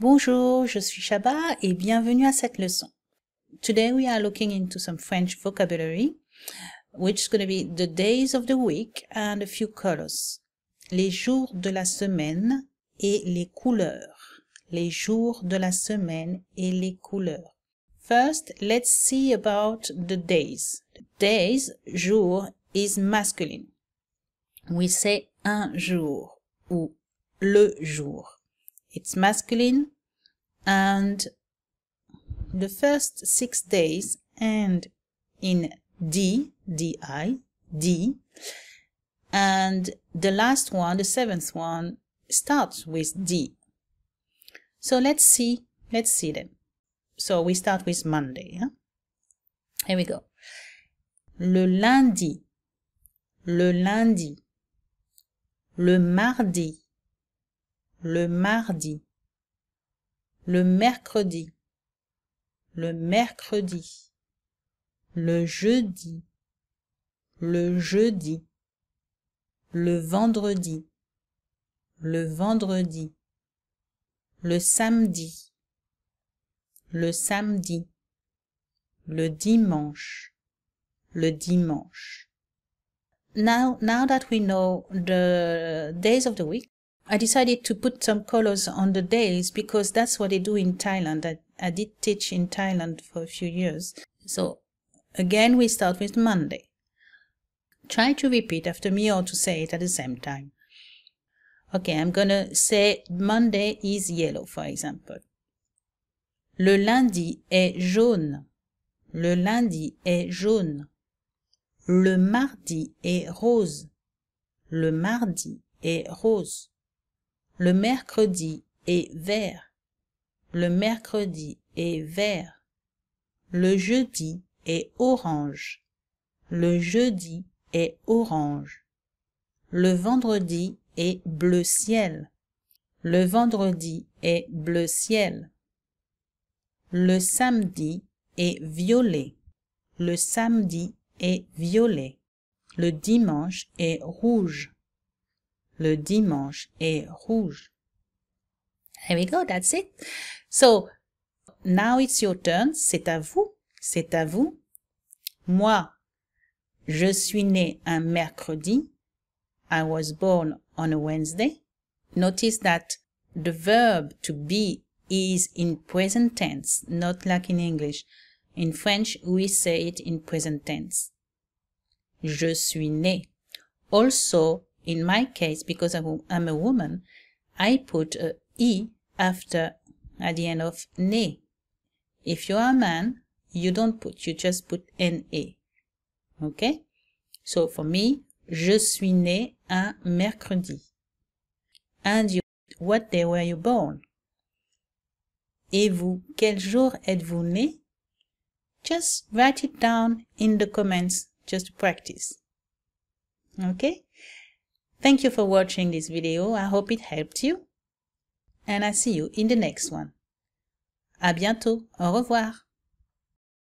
Bonjour, je suis Shaba et bienvenue à cette leçon. Today we are looking into some French vocabulary, which is going to be the days of the week and a few colors. Les jours de la semaine et les couleurs. Les jours de la semaine et les couleurs. First, let's see about the days. Days, jour, is masculine. We say un jour ou le jour. it's masculine and the first six days end in D, D-I, D, and the last one, the seventh one, starts with D. So let's see, let's see them. So we start with Monday. Huh? Here we go. Le lundi, le lundi, le mardi, le mardi le mercredi le mercredi le jeudi le jeudi le vendredi le vendredi le samedi le samedi le dimanche le dimanche now now that we know the days of the week I decided to put some colors on the days because that's what they do in Thailand. I, I did teach in Thailand for a few years. So again, we start with Monday. Try to repeat after me or to say it at the same time. Okay, I'm gonna say Monday is yellow, for example. Le lundi est jaune. Le lundi est jaune. Le mardi est rose. Le mardi est rose. le mercredi est vert le mercredi est vert le jeudi est orange le jeudi est orange le vendredi est bleu ciel le vendredi est bleu ciel le samedi est violet le samedi est violet le dimanche est rouge le dimanche est rouge. There we go, that's it. So, now it's your turn, c'est à vous, c'est à vous. Moi, je suis né un mercredi. I was born on a Wednesday. Notice that the verb to be is in present tense, not like in English. In French, we say it in present tense. Je suis né. Also, in my case, because I'm a woman, I put a e after at the end of ne. If you are a man, you don't put, you just put ne. Okay? So for me, je suis né un mercredi. And you, what day were you born? Et vous, quel jour êtes-vous né? Just write it down in the comments just to practice. Okay? Thank you for watching this video, I hope it helped you. And I see you in the next one. À bientôt, au revoir.